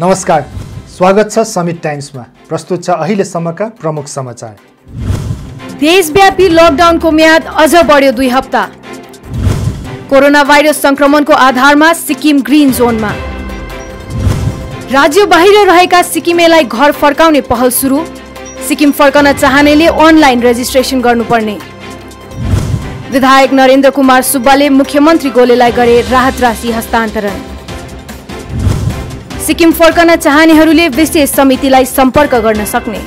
नमस्कार स्वागत छ समिट टाइम्समा प्रस्तुत छ अहिलेसम्मका प्रमुख समाचार देशव्यापी लकडाउनको म्याद अझ बढ्यो दुई हप्ता कोरोना भाइरस संक्रमणको आधारमा सिक्किम ग्रिन जोनमा राज्य बाहिर रहेका सिक्किमेलाई घर फर्काउने पहल सुरु सिक्किम फर्कन चाहनेले अनलाइन रेजिस्ट्रेसन गर्नुपर्ने विधायक नरेन्द्र कुमार सुब्बाले मुख्यमन्त्री गोलेलाई गरे राहत राशि हस्तान्तरण सिक्किम फर्कन चाहनेहरूले विशेष समितिलाई सम्पर्क गर्न सक्ने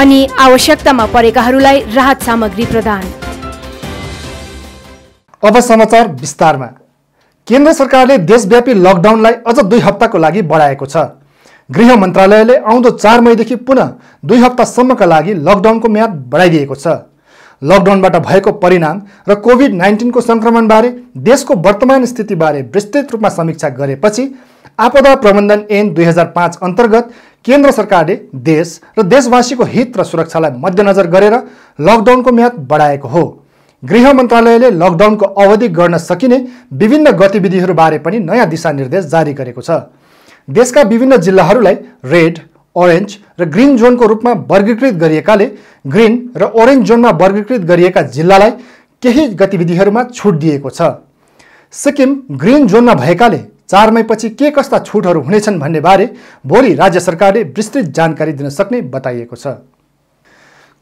अनि आवश्यकतामा परेकाहरूलाई राहत सामग्री प्रदान अब समाचार विस्तारमा केन्द्र सरकारले देशव्यापी लकडाउनलाई अझ दुई हप्ताको लागि बढाएको छ गृह मन्त्रालयले आउँदो चार मईदेखि पुनः दुई हप्तासम्मका लागि लकडाउनको म्याद बढाइदिएको छ लकडाउनबाट भएको परिणाम र कोभिड नाइन्टिनको सङ्क्रमणबारे देशको वर्तमान स्थितिबारे विस्तृत रूपमा समीक्षा गरेपछि आपदा प्रबन्धन ऐन दुई हजार पाँच अन्तर्गत केन्द्र सरकारले देश र देशवासीको हित र सुरक्षालाई मध्यनजर गरेर लकडाउनको म्याद बढाएको हो गृह मन्त्रालयले लकडाउनको अवधि गर्न सकिने विभिन्न गतिविधिहरूबारे पनि नयाँ दिशानिर्देश जारी गरेको छ देशका विभिन्न जिल्लाहरूलाई रेड ओरेन्ज र ग्रिन जोनको रूपमा वर्गीकृत गरिएकाले ग्रिन र ओरेन्ज जोनमा वर्गीकृत गरिएका जिल्लालाई केही गतिविधिहरूमा छुट दिएको छ सिक्किम ग्रिन जोनमा भएकाले चार मईपछि के कस्ता छुटहरू हुनेछन् भन्ने बारे भोलि राज्य सरकारले विस्तृत जानकारी दिन सक्ने बताइएको छ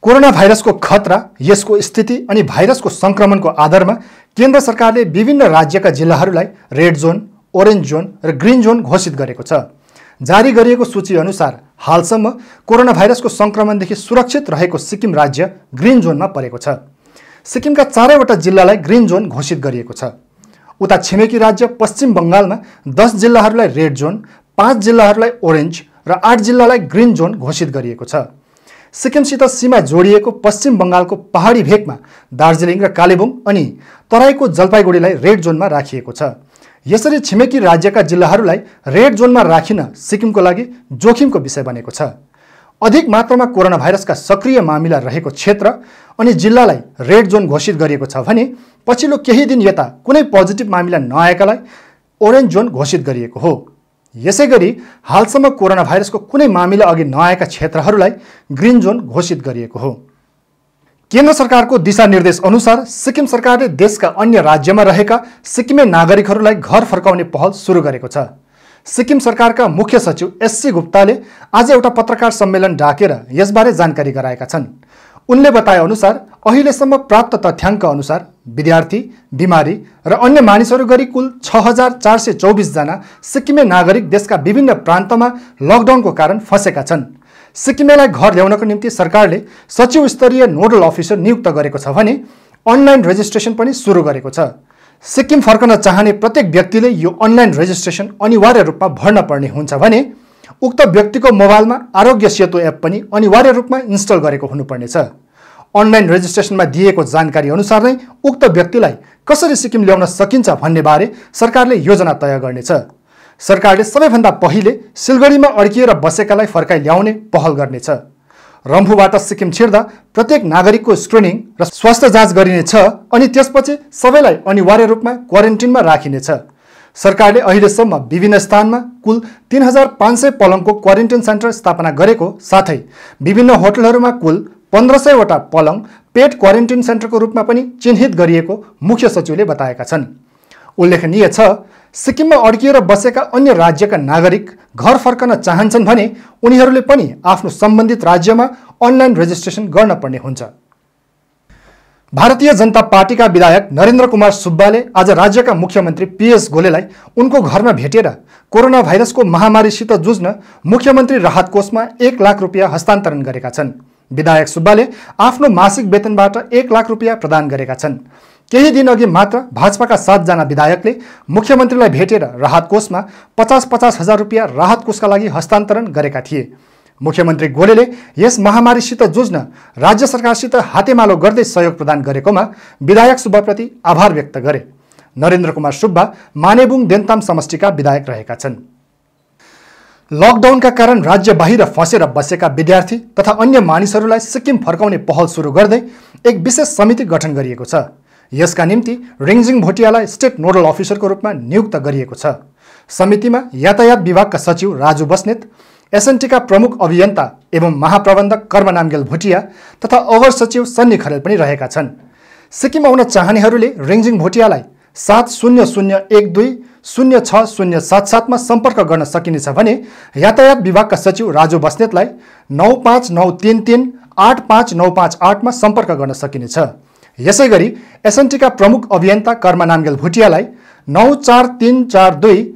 कोरोना भाइरसको खतरा यसको स्थिति अनि भाइरसको सङ्क्रमणको आधारमा केन्द्र सरकारले विभिन्न राज्यका जिल्लाहरूलाई रेड जोन ओरेन्ज जोन र ग्रिन जोन घोषित गरेको छ जारी गरिएको सूची अनुसार हालसम्म कोरोना भाइरसको सङ्क्रमणदेखि सुरक्षित रहेको सिक्किम राज्य ग्रिन जोनमा परेको छ सिक्किमका चारैवटा जिल्लालाई ग्रिन जोन घोषित गरिएको छ उता छिमेकी राज्य पश्चिम बङ्गालमा दस जिल्लाहरूलाई रेड जोन पाँच जिल्लाहरूलाई ओरेन्ज र आठ जिल्लालाई ग्रिन जोन घोषित गरिएको छ सिक्किमसित सीमा जोडिएको पश्चिम बङ्गालको पहाडी भेकमा दार्जिलिङ र कालेबुङ अनि तराईको जलपाइगुडीलाई रेड जोनमा राखिएको छ यसरी छिमेकी राज्यका जिल्लाहरूलाई रेड जोनमा राखिन सिक्किमको लागि जोखिमको विषय बनेको छ अधिक मात्रामा कोरोना भाइरसका सक्रिय मामिला रहेको क्षेत्र अनि जिल्लालाई रेड जोन घोषित गरिएको छ भने पछिल्लो केही दिन यता कुनै पोजिटिभ मामिला नआएकालाई ओरेन्ज जोन घोषित गरिएको हो यसै गरी हालसम्म कोरोना भाइरसको कुनै मामिला अघि नआएका क्षेत्रहरूलाई ग्रिन जोन घोषित गरिएको हो केन्द्र सरकारको दिशानिर्देश अनुसार सिक्किम सरकारले देशका अन्य राज्यमा रहेका सिक्किमे नागरिकहरूलाई घर फर्काउने पहल सुरु गरेको छ सिक्किम सरकारका मुख्य सचिव एससी गुप्ताले आज एउटा पत्रकार सम्मेलन डाकेर यसबारे जानकारी गराएका छन् उनले बताए अनुसार अहिलेसम्म प्राप्त तथ्याङ्क अनुसार विद्यार्थी बिमारी र अन्य मानिसहरू गरी कुल छ हजार चार सय चौबिसजना सिक्किमे नागरिक देशका विभिन्न प्रान्तमा लकडाउनको कारण फँसेका छन् सिक्किमेलाई घर ल्याउनको निम्ति सरकारले सचिव स्तरीय नोडल अफिसर नियुक्त गरेको छ भने अनलाइन रेजिस्ट्रेसन पनि सुरु गरेको छ सिक्किम फर्कन चाहने प्रत्येक व्यक्तिले यो अनलाइन रेजिस्ट्रेसन अनिवार्य रूपमा भर्न पर्ने हुन्छ भने उक्त व्यक्तिको मोबाइलमा आरोग्य सेतु एप पनि अनिवार्य रूपमा इन्स्टल गरेको हुनुपर्नेछ अनलाइन रेजिस्ट्रेसनमा दिएको जानकारी अनुसार नै उक्त व्यक्तिलाई कसरी सिक्किम ल्याउन सकिन्छ भन्नेबारे सरकारले योजना तय गर्नेछ सरकारले सबैभन्दा पहिले सिलगढीमा अड्किएर बसेकालाई फर्काइ ल्याउने पहल गर्नेछ रम्फूबाट सिक्किम छिर्दा प्रत्येक नागरिकको स्क्रिनिङ र स्वास्थ्य जाँच गरिनेछ अनि त्यसपछि सबैलाई अनिवार्य रूपमा क्वारेन्टिनमा राखिनेछ सरकारले अहिलेसम्म विभिन्न स्थानमा कुल तिन हजार पाँच सय पलङको क्वारेन्टिन सेन्टर स्थापना गरेको साथै विभिन्न होटलहरूमा कुल पन्ध्र सयवटा पलङ पेड क्वारेन्टिन सेन्टरको रूपमा पनि चिन्हित गरिएको मुख्य सचिवले बताएका छन् उल्लेखनीय छ सिक्किममा अड्किएर बसेका अन्य राज्यका नागरिक घर फर्कन चाहन्छन् भने उनीहरूले पनि आफ्नो सम्बन्धित राज्यमा अनलाइन रेजिस्ट्रेसन गर्न पर्ने हुन्छ भारतीय जनता पार्टीका विधायक नरेन्द्र कुमार सुब्बाले आज राज्यका मुख्यमन्त्री पिएस गोलेलाई उनको घरमा भेटेर कोरोना भाइरसको महामारीसित जुझ्न मुख्यमन्त्री राहत कोषमा एक लाख रुपियाँ हस्तान्तरण गरेका छन् विधायक सुब्बाले आफ्नो मासिक वेतनबाट एक लाख रुपियाँ प्रदान गरेका छन् केही दिनअघि मात्र भाजपाका सातजना विधायकले मुख्यमन्त्रीलाई भेटेर राहत कोषमा पचास पचास हजार रुपियाँ राहत कोषका लागि हस्तान्तरण गरेका थिए मुख्यमन्त्री गोलेले यस महामारीसित जुझ्न राज्य सरकारसित हातेमालो गर्दै सहयोग प्रदान गरेकोमा विधायक सुब्बाप्रति आभार व्यक्त गरे नरेन्द्र कुमार सुब्बा मानेबुङ देन्ताम समष्टिका विधायक रहेका छन् लकडाउनका कारण राज्य बाहिर फँसेर बसेका विद्यार्थी तथा अन्य मानिसहरूलाई सिक्किम फर्काउने पहल सुरु गर्दै एक विशेष समिति गठन गरिएको छ यसका निम्ति रिङजिङ भोटियालाई स्टेट नोडल अफिसरको रूपमा नियुक्त गरिएको छ समितिमा यातायात विभागका सचिव राजु बस्नेत एसएनटीका प्रमुख अभियन्ता एवं महाप्रबन्धक कर्मनामगेल भोटिया तथा ओभर सचिव सन्नी खरेल पनि रहेका छन् सिक्किम आउन चाहनेहरूले रिङजिङ भोटियालाई सात शून्य शून्य एक दुई शून्य छ शून्य सात सातमा सम्पर्क गर्न सकिनेछ भने यातायात विभागका सचिव राजु बस्नेतलाई नौ पाँच नौ तिन तिन आठ पाँच नौ पाँच आठमा सम्पर्क गर्न सकिनेछ यसै गरी एसएनटीका प्रमुख अभियन्ता कर्मनामगेल भुटियालाई नौ चार तिन चार दुई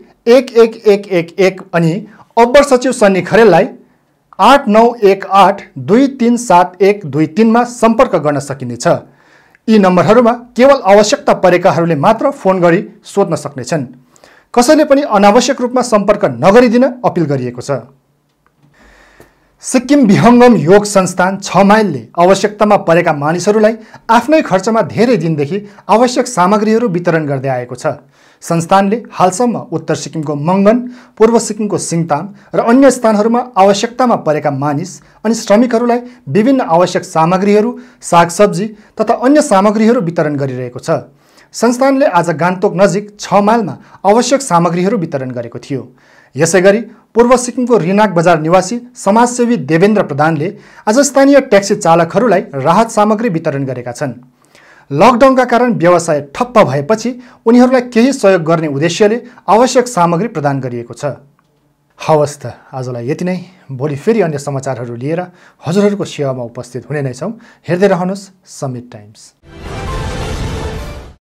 एक एक एक एक एक अनि अब्बर सचिव सन्नी खरेललाई आठ नौ एक आठ दुई तिन सात एक दुई तिनमा सम्पर्क गर्न सकिनेछ यी नम्बरहरूमा केवल आवश्यकता परेकाहरूले मात्र फोन गरी सोध्न सक्नेछन् कसैले पनि अनावश्यक रूपमा सम्पर्क नगरिदिन अपिल गरिएको छ सिक्किम विहङ्गम योग संस्थान छ माइलले आवश्यकतामा परेका मानिसहरूलाई आफ्नै खर्चमा धेरै दिनदेखि आवश्यक सामग्रीहरू वितरण गर्दै आएको छ संस्थानले हालसम्म उत्तर सिक्किमको मङ्गन पूर्व सिक्किमको सिङताम र अन्य स्थानहरूमा आवश्यकतामा परेका मानिस अनि श्रमिकहरूलाई विभिन्न आवश्यक सामग्रीहरू सागसब्जी तथा अन्य सामग्रीहरू वितरण गरिरहेको छ संस्थानले आज गान्तोक नजिक छ माइलमा आवश्यक सामग्रीहरू वितरण गरेको थियो यसै पूर्व सिक्किमको रिनाक बजार निवासी समाजसेवी देवेन्द्र प्रधानले आज स्थानीय ट्याक्सी चालकहरूलाई राहत सामग्री वितरण गरेका छन् लकडाउनका कारण व्यवसाय ठप्प भएपछि उनीहरूलाई केही सहयोग गर्ने उद्देश्यले आवश्यक सामग्री प्रदान गरिएको छ हवस् त आजलाई यति नै भोलि फेरि अन्य समाचारहरू लिएर हजुरहरूको सेवामा उपस्थित हुने नै छौँ हेर्दै रहनुहोस् समिट टाइम्स